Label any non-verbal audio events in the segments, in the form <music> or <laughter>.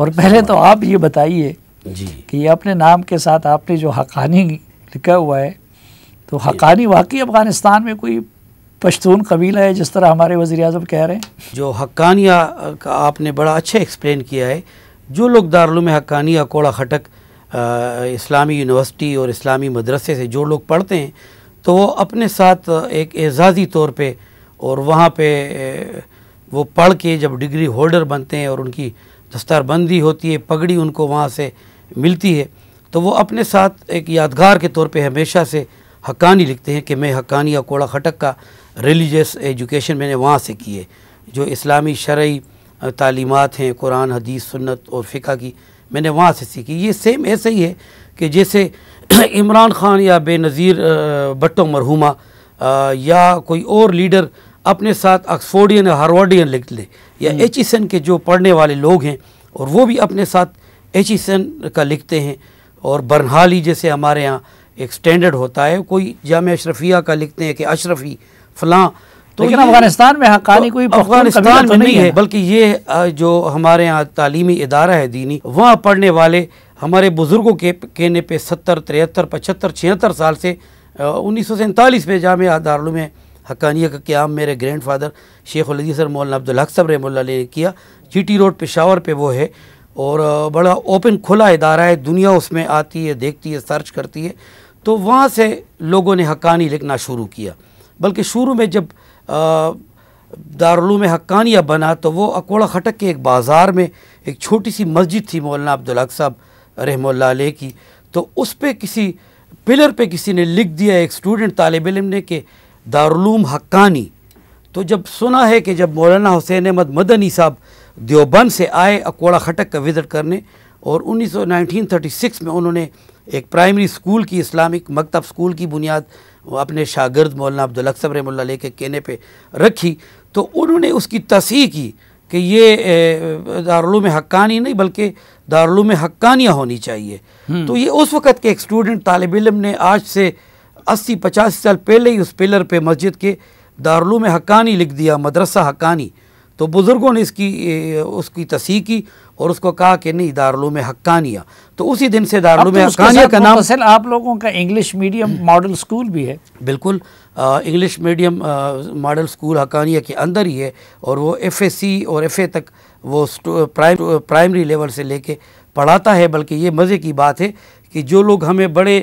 और पहले तो आप ये बताइए कि अपने नाम के साथ आपने जो हकानी लिखा हुआ है तो हकानी वाकई अफ़गानिस्तान में कोई पश्तून कबीला है जिस तरह हमारे वज़ी अजम कह रहे हैं जो हकानिया का आपने बड़ा अच्छा एक्सप्लेन किया है जो लोग दारुल हकानिया कोड़ा खटक आ, इस्लामी यूनिवर्सिटी और इस्लामी मदरसे से जो लोग पढ़ते हैं तो वो अपने साथ एक एजाज़ी तौर पे और वहाँ पे वो पढ़ के जब डिग्री होल्डर बनते हैं और उनकी दस्तार बंदी होती है पगड़ी उनको वहाँ से मिलती है तो वो अपने साथ एक यादगार के तौर पे हमेशा से हकानी लिखते हैं कि मैं हकानी या कोड़ा खटक का रिलीजियस एजुकेशन मैंने वहाँ से की है जो इस्लामी शर्य तालीमत हैं कुरान हदीस सुन्नत और फ़िका की मैंने वहाँ से सीखी ये सेम ऐसे ही है कि जैसे <clears throat> इमरान खान या बेनज़ीर भट्टो मरहुमा या कोई और लीडर अपने साथ ऑक्सफोर्डियन या हारवर्डियन लिख ले या हम्म। एच के जो पढ़ने वाले लोग हैं और वो भी अपने साथ एच का लिखते हैं और बरहाली जैसे हमारे यहाँ एक स्टैंडर्ड होता है कोई जाम अशरफिया का लिखते हैं कि अशरफी फलां तो लेकिन अफगानिस्तान में तो कोई अफगानिस्तान तो में नहीं है बल्कि ये जो हमारे यहाँ तालीमी इदारा है दीनी वहाँ पढ़ने वाले हमारे बुज़ुर्गों के कहने पे सत्तर तिहत्तर पचहत्तर छिहत्तर साल से उन्नीस सौ सैंतालीस में जाम दारुल में हकानिया का क्याम मेरे ग्रैंड फादर शेख उलदी सर मौलाना अब्दुल हक सब रहमल्ला ने किया जी टी रोड पेशावर पर वो है और बड़ा ओपन खुला इदारा है दुनिया उसमें आती है देखती है सर्च करती है तो वहाँ से लोगों ने हक्कानी लिखना शुरू किया बल्कि शुरू में जब दारूम हक्कानिया बना तो वो अकोड़ा खटक के एक बाज़ार में एक छोटी सी मस्जिद थी मौलाना अब्दुल हक साहब रहमल्ला की तो उस पर किसी पिलर पे किसी ने लिख दिया एक स्टूडेंट तालब इम ने कि दारुलूम हक्कानी तो जब सुना है कि जब मौलाना हुसैन अहमद मदनी साहब देवबंद से आए अकोड़ा खटक का विज़िट करने और सिक्स में उन्होंने एक प्राइमरी स्कूल की इस्लामिक मकतब स्कूल की बुनियाद अपने शागिर्द मौलाना अब्दुल अक्सर रहमल्ला ले के कहने पर रखी तो उन्होंने उसकी तसीह की कि ये दारुलूम हक्कानी नहीं बल्कि दारुलूम हक्कानियाँ होनी चाहिए हम्म। तो ये उस वक़्त के एक स्टूडेंट तालब इलम ने आज से अस्सी पचास साल पहले ही उस पिलर पे मस्जिद के दारुलूम हक्कानी लिख दिया मदरसा हक्कानी तो बुज़ुर्गों ने इसकी उसकी तसी की और उसको कहा कि नहीं दारुलूम हक्कानिया तो उसी दिन से दारुलूम तो हक्कानिया का नाम असल आप लोगों का इंग्लिश मीडियम मॉडल स्कूल भी है बिल्कुल English medium model school Haqqania के अंदर ही है और वो एफ ए सी और एफ ए तक वो प्राइमरी लेवल से लेके पढ़ाता है बल्कि ये मज़े की बात है कि जो लोग हमें बड़े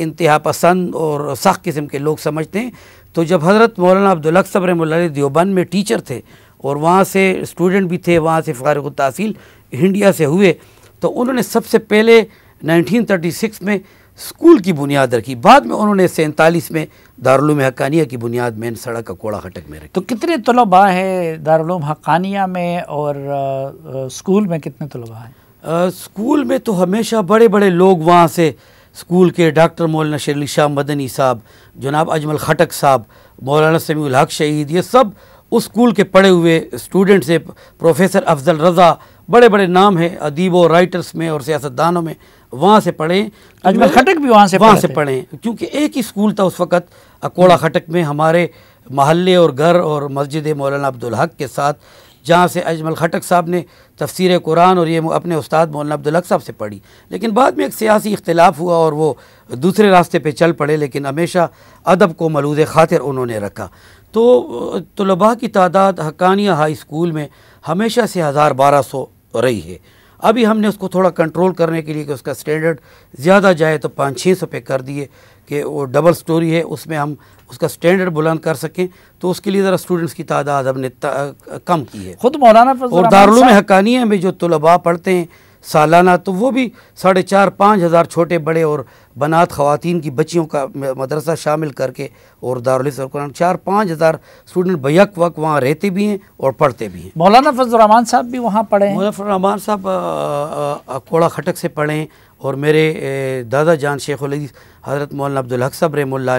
इंतहा पसंद और सख्त किस्म के लोग समझते हैं तो जब हज़रत मौलाना अब्दुल सब रहमल देवबंद में टीचर थे और वहाँ से स्टूडेंट भी थे वहाँ से फ़ारग तहसील इंडिया से हुए तो उन्होंने सबसे पहले 1936 में स्कूल की बुनियाद रखी बाद में उन्होंने सैंतालीस में दारुलूम हकानिया की बुनियाद मेन सड़क का कोड़ा हटक में रखी तो कितने तलबा हैं दारुलूम हकानिया में और स्कूल में कितने तलबा हैं आ, स्कूल में तो हमेशा बड़े बड़े लोग वहाँ से स्कूल के डॉक्टर मौलाना शेरली शाह मदनी साहब जनाब अजमल खटक साहब मौलाना समीउल हक शहीद ये सब उस स्कूल के पढ़े हुए स्टूडेंट्स हैं प्रोफेसर अफजल रज़ा बड़े बड़े नाम हैं अदीब और राइटर्स में और सियासतदानों में वहाँ से पढ़े अजमल खटक भी वहाँ से वहाँ से पढ़े क्योंकि एक ही स्कूल था उस वक़्त अकोड़ा खटक में हमारे महल्ले और घर और मस्जिद मौलाना अब्दुल हक के साथ जहाँ से अजमल खटक साहब ने तफसर कुरान और ये अपने उस्ताद मौलाना अब्दुल्क साहब से पढ़ी लेकिन बाद में एक सियासी इख्तलाफ हुआ और वो दूसरे रास्ते पर चल पड़े लेकिन हमेशा अदब को मलूज ख़ातिर उन्होंने रखा तो तलबा की तादाद हकानिया हाई स्कूल में हमेशा से हज़ार बारह सौ रही है अभी हमने उसको थोड़ा कंट्रोल करने के लिए कि उसका स्टैंडर्ड ज़्यादा जाए तो पाँच छः सौ पे कर दिए कि वो डबल स्टोरी है उसमें हम उसका स्टैंडर्ड बुलंद कर सकें तो उसके लिए ज़रा स्टूडेंट्स की तादाद हमने कम की है ख़ुद मौलाना और दारुल में हकानिया में जो तलबा पढ़ते हैं सालाना तो वो भी साढ़े चार पाँच हज़ार छोटे बड़े और बनात ख़वान की बच्चियों का मदरसा शामिल करके और दारुलसकुरान चार पाँच हज़ार स्टूडेंट बैक वक्त वहाँ रहते भी हैं और पढ़ते भी हैं मौलाना फजलरहमान साहब भी वहाँ पढ़े मौलाना फजलरहमान साहब कोड़ा खटक से पढ़े हैं और मेरे दादा जान शेख उलदीस हज़रत मौलाना अब्दुल हक साहब रहमल्ला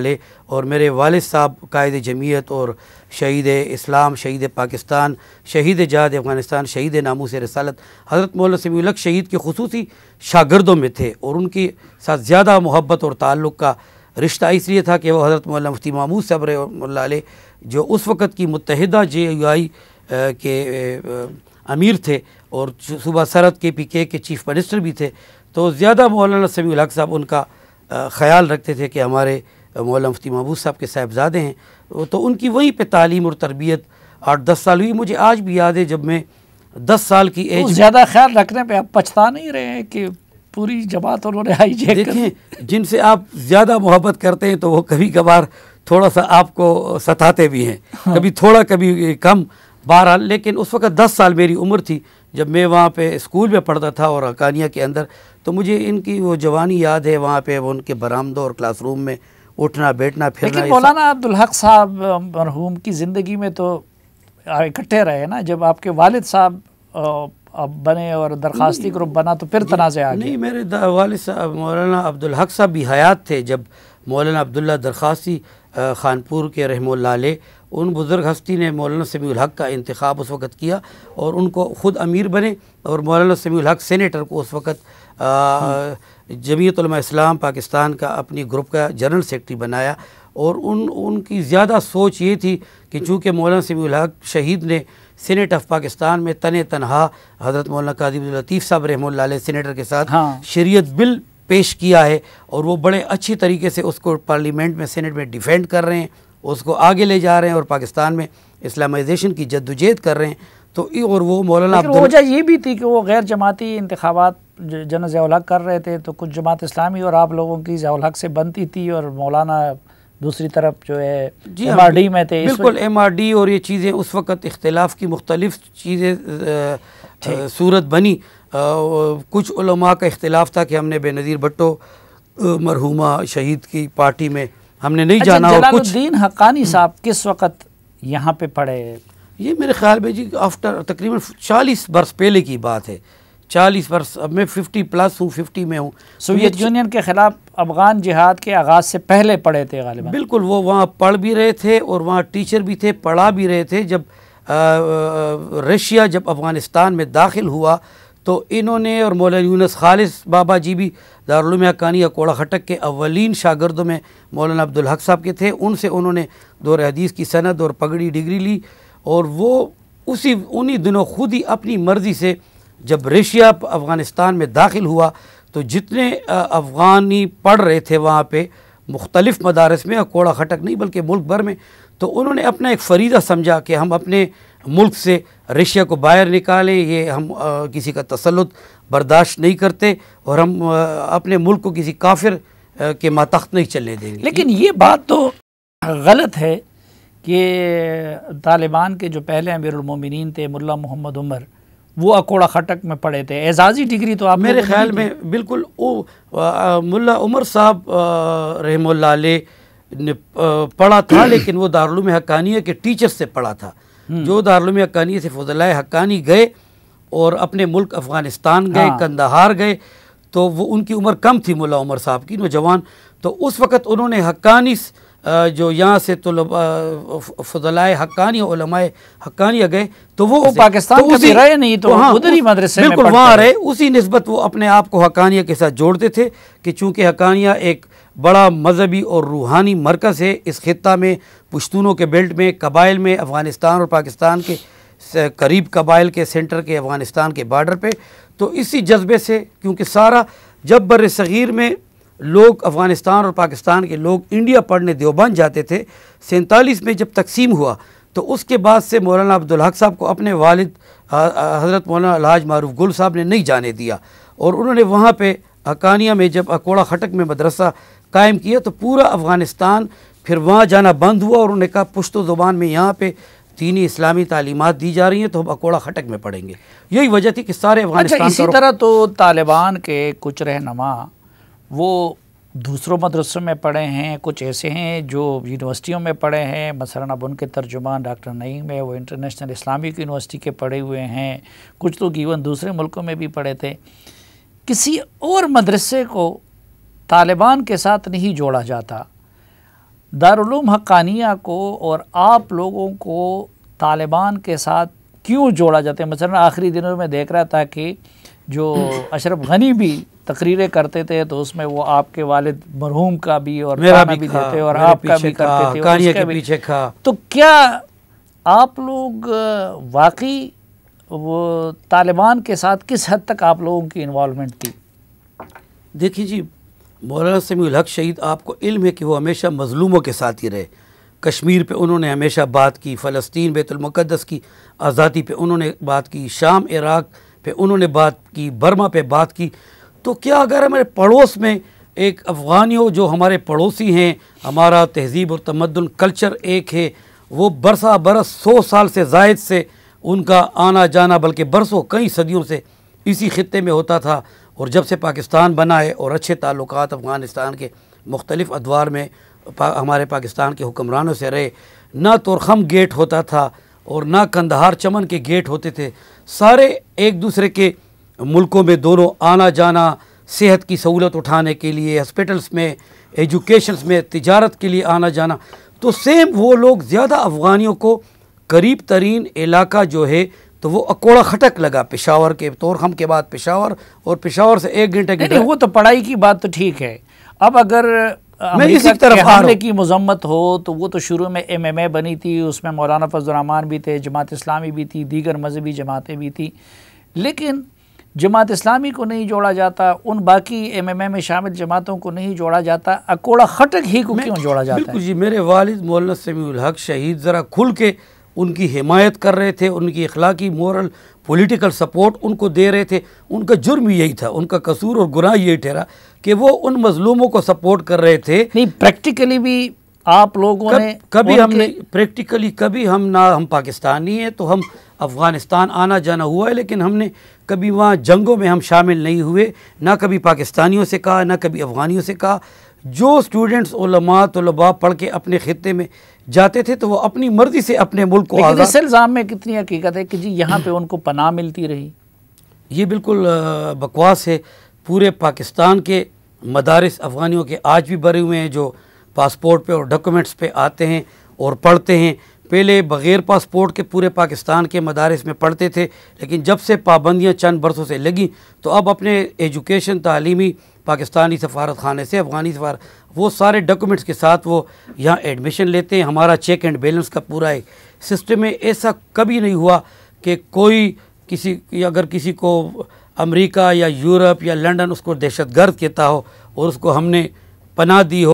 और मेरे वालिद साहब कायद जमीयत और शहीद इस्लाम शहीद पाकिस्तान शहीद जहाद अफ़गानिस्तान शहीद नामूस रसालत हज़रत मौलाना समीलक शहीद के खसूसी शागिर्दों में थे और उनके साथ ज़्यादा मोहब्बत और ताल्लुक़ का रिश्ता इसलिए था कि वह हज़रत मौलाना मुफ्ती महमूद साहब रहमल्ला जो उस वक़्त की मुतहदा जे यू आई के अमीर थे और सूबा सरहद के पी के चीफ़ मिनिस्टर भी थे तो ज़्यादा मौलाना सभी हक साहब उनका ख्याल रखते थे कि हमारे मौलाना मुफ्ती महबूब साहब के साहबजादे हैं तो उनकी वहीं पर तालीम और तरबियत आठ दस साल हुई मुझे आज भी याद है जब मैं दस साल की एज तो ज़्यादा ख्याल रखने पर आप पछता नहीं रहे हैं कि पूरी जमात उन्होंने जी <laughs> देखें जिनसे आप ज़्यादा मोहब्बत करते हैं तो वो कभी कभार थोड़ा सा आपको सताते भी हैं हाँ। कभी थोड़ा कभी कम बहरहाल लेकिन उस वक्त दस साल मेरी उम्र थी जब मैं वहाँ पे स्कूल में पढ़ता था और अकानिया के अंदर तो मुझे इनकी वो जवानी याद है वहाँ पे वो उनके बरामदों और क्लासरूम में उठना बैठना फिर लेकिन मौलाना अब्दुल हक साहब मरहूम की ज़िंदगी में तो इकट्ठे रहे ना जब आपके वालिद साहब अब बने और दरखास्ती ग्रुप बना तो फिर तनाज़ आ नहीं मेरे वालद साहब मौलाना अब्दुल हक साहब भी हयात थे जब मौलाना अब्दुल्ला दरखास्ती खानपुर के रहमोल्ला उन बुज़ुर्ग हस्ती ने मौलाना समील हक का इंतखब उस वक़्त किया और उनको ख़ुद अमीर बने और मौलाना समील हक सेनेटर को उस वक़्त जमीयत इस्लाम पाकिस्तान का अपनी ग्रुप का जनरल सेक्रटरी बनाया और उन उनकी ज़्यादा सोच ये थी कि चूँकि मौलाना समील हक शहीद ने सीनेट ऑफ पाकिस्तान में तन तनहा हज़रत मौलाना कादिम लतीफ़ साहब रहमल सेनेटर के साथ हाँ। शरीयत बिल पेश किया है और वो बड़े अच्छी तरीके से उसको पार्लियामेंट में सेनेट में डिफेंड कर रहे हैं उसको आगे ले जा रहे हैं और पाकिस्तान में इस्लामाइजेशन की जद्दोजहद कर रहे हैं तो और वो मौलाना वजह ये भी थी कि वो गैर जमाती इंतबात जन जयालहक कर रहे थे तो कुछ जमात इस्लामी और आप लोगों की जयालहक से बनती थी और मौलाना दूसरी तरफ जो है जी एम आर डी में थे बिल्कुल एम आर डी और ये चीज़ें उस वक्त इख्तलाफ की मुख्तलिफ चीज़ें सूरत बनी आ, कुछ उलमा का इख्तलाफ था कि हमने बेनज़ीर भट्टो मरहुमा शहीद की पार्टी में हमने नहीं अच्छा, जाना कुछ दीन हकानी हम्म। साहब किस वक्त यहाँ पे पढ़े ये मेरे ख्याल में जी आफ्टर तकरीबन चालीस वर्ष पहले की बात है चालीस वर्ष अब मैं फिफ्टी प्लस हूँ फिफ्टी में हूँ सोवियत तो यूनियन के ख़िलाफ़ अफगान जिहाद के आगाज़ से पहले पढ़े थे गालिबा बिल्कुल वो वहाँ पढ़ भी रहे थे और वहाँ टीचर भी थे पढ़ा भी रहे थे जब रशिया जब अफ़गानिस्तान में दाखिल हुआ तो इन्होंने और मौलाना यूनस खालिस बाबा जी भी अकानी या कोड़ा खटक के अवलिन शागिर्दों में मौलाना अब्दुल हक साहब के थे उनसे उन्होंने दौर हदीस की सनद और पगड़ी डिग्री ली और वो उसी उन्हीं दिनों खुद ही अपनी मर्ज़ी से जब रशिया अफ़गानिस्तान में दाखिल हुआ तो जितने अफ़गानी पढ़ रहे थे वहाँ पर मुख्तलिफ़ मदारस में कोड़ा खटक नहीं बल्कि मुल्क भर में तो उन्होंने अपना एक फरीदा समझा कि हम अपने मुल्क से रशिया को बाहर निकालें ये हम आ, किसी का तसलुत बर्दाश्त नहीं करते और हम आ, अपने मुल्क को किसी काफिर आ, के मातख्त नहीं चलने देंगे लेकिन ये बात तो गलत है कि तालिबान के जो पहले अमीरमिन थे मुल्ला मोहम्मद उमर वो अकोड़ा खटक में पड़े थे एजाजी डिग्री तो आप मेरे तो ख्याल में बिल्कुल ओ, मुल्ला उमर साहब रहमल्ला ने पढ़ा था लेकिन वो दारुल हकानिया के टीचर से पढ़ा था जो दारुलूम हक्कानी से फजलाए हक्कानी गए और अपने मुल्क अफ़गानिस्तान गए हाँ। कंदहार गए तो वो उनकी उम्र कम थी मुला उमर साहब की नौजवान तो उस वक़्त उन्होंने हक्कानी जो यहाँ से तो फजलाए हक्कानी उलमाए हक्कानिया गए तो वो तो पाकिस्तान तो उसी, रहे नहीं तो वहाँ उधर ही मदरसे बिल्कुल वहाँ रहे उसी नस्बत वो अपने आप को हक्कानिया के साथ जोड़ते थे कि चूँकि हक्कानिया एक बड़ा मजहबी और रूहानी मरकज़ है इस खत्ता में पश्तूनों के बेल्ट में कबाइल में अफ़गानिस्तान और पाकिस्तान के करीब कबाइल के सेंटर के अफ़गानिस्तान के बॉर्डर पे तो इसी जज्बे से क्योंकि सारा जब बर सग़ीर में लोग अफ़गानिस्तान और पाकिस्तान के लोग इंडिया पढ़ने देवबंद जाते थे सैंतालीस में जब तकसीम हुआ तो उसके बाद से मौलाना अब्दुल हक साहब को अपने वालिद हज़रत मौलाना अलहाज मारूफ गुल साहब ने नहीं जाने दिया और उन्होंने वहाँ पर अकानिया में जब अकोड़ा खटक में मदरसा कायम किया तो पूरा अफ़गानिस्तान फिर वहाँ जाना बंद हुआ और उन्होंने कहा पुश्तो ज़ुबान में यहाँ पे दीनी इस्लामी तालीमत दी जा रही हैं तो हम अकोड़ा खटक में पड़ेंगे यही वजह थी कि सारे अच्छा, इसी तरह तो तालिबान के कुछ रहनमा वो दूसरों मदरसों में पढ़े हैं कुछ ऐसे हैं जो यूनिवर्सिटियों में पढ़े हैं मसलन अब उनके तर्जुमान डॉक्टर नईम है वो इंटरनेशनल इस्लामिक यूनिवर्सिटी के पढ़े हुए हैं कुछ लोग तो इवन दूसरे मुल्कों में भी पढ़े थे किसी और मदरसे को तालिबान के साथ नहीं जोड़ा जाता दारुलूम हक्कानिया को और आप लोगों को तालिबान के साथ क्यों जोड़ा जाता है मसलन आखिरी दिनों में देख रहा था कि जो <clears throat> अशरफ गनी भी तकरीरें करते थे तो उसमें वो आपके वालिद मरहूम का भी और मेरा भी, भी देते और आपका भी करते थे के पीछे खा तो क्या आप लोग वाकई वो तालिबान के साथ किस हद तक आप लोगों की इन्वॉलमेंट थी देखिए जी मौलाना समी उलहक शहीद आपको इल्म है कि वो हमेशा मजलूमों के साथ ही रहे कश्मीर पे उन्होंने हमेशा बात की फ़लस्तीन बैतुलमक़दस की आज़ादी पे उन्होंने बात की शाम इराक़ पे उन्होंने बात की बर्मा पे बात की तो क्या अगर हमारे पड़ोस में एक अफ़गानियों जो हमारे पड़ोसी हैं हमारा तहजीब और तमदन कल्चर एक है वो बरसा बरस सौ साल से जायद से उनका आना जाना बल्कि बरसों कई सदियों से इसी ख़त्े में होता था और जब से पाकिस्तान बना है और अच्छे ताल्लुक अफ़गानिस्तान के मुख्तलिफ अदवार में पा, हमारे पाकिस्तान के हुक्मरानों से रहे ना तोरखम गेट होता था और ना कंदहार चमन के गेट होते थे सारे एक दूसरे के मुल्कों में दोनों आना जाना सेहत की सहूलत उठाने के लिए हॉस्पिटल्स में एजुकेशन में तजारत के लिए आना जाना तो सेम वो लोग ज़्यादा अफ़गानियों को करीब तरीन इलाका जो है तो वो अकोड़ा खटक लगा पेशावर के तोरखम के बाद पेशावर और पेशावर से एक घंटे की वो तो पढ़ाई की बात तो ठीक है अब अगर मैं इसी तरफ हमले की मजम्मत हो तो वो तो शुरू में एम एम ए बनी थी उसमें मौलाना फजलरहमान भी थे जमात इस्लामी भी थी दीगर मजहबी जमातें भी थी लेकिन जमात इस्लामी को नहीं जोड़ा जाता उन बाकी एम एम ए में शामिल जमातों को नहीं जोड़ा जाता अकोड़ा खटक ही को क्यों जोड़ा जाता है जी मेरे वालिद मौलाना समीउल हक शहीद ज़रा खुल के उनकी हिमायत कर रहे थे उनकी अखलाकी मॉरल पॉलिटिकल सपोर्ट उनको दे रहे थे उनका जुर्म यही था उनका कसूर और गुनाह यही ठहरा कि वो उन मजलूमों को सपोर्ट कर रहे थे नहीं प्रैक्टिकली भी आप लोगों कब, ने कभी हमने प्रैक्टिकली कभी हम ना हम पाकिस्तानी हैं तो हम अफ़गानिस्तान आना जाना हुआ है लेकिन हमने कभी वहाँ जंगों में हम शामिल नहीं हुए ना कभी पाकिस्तानियों से कहा ना कभी अफ़गानियों से कहा जो स्टूडेंट्स उलमा तलबा पढ़ के अपने ख़त्े में जाते थे तो वो अपनी मर्ज़ी से अपने मुल्क को आज़ाद इल्ज़ाम में कितनी हकीकत है कि जी यहाँ पे उनको पनाह मिलती रही ये बिल्कुल बकवास है पूरे पाकिस्तान के मदारस अफ़गानियों के आज भी भरे हुए हैं जो पासपोर्ट पे और डॉक्यूमेंट्स पे आते हैं और पढ़ते हैं पहले बग़ैर पासपोर्ट के पूरे पाकिस्तान के मदारस में पढ़ते थे लेकिन जब से पाबंदियाँ चंद बरसों से लगी तो अब अपने एजुकेशन तालीमी पाकिस्तानी सफारत खाने से अफ़गानी सफारत वो सारे डॉक्यूमेंट्स के साथ वो यहाँ एडमिशन लेते हैं हमारा चेक एंड बैलेंस का पूरा एक सिस्टम में ऐसा कभी नहीं हुआ कि कोई किसी अगर किसी को अमेरिका या यूरोप या लंदन उसको दहशत गर्द कहता हो और उसको हमने पनाह दी हो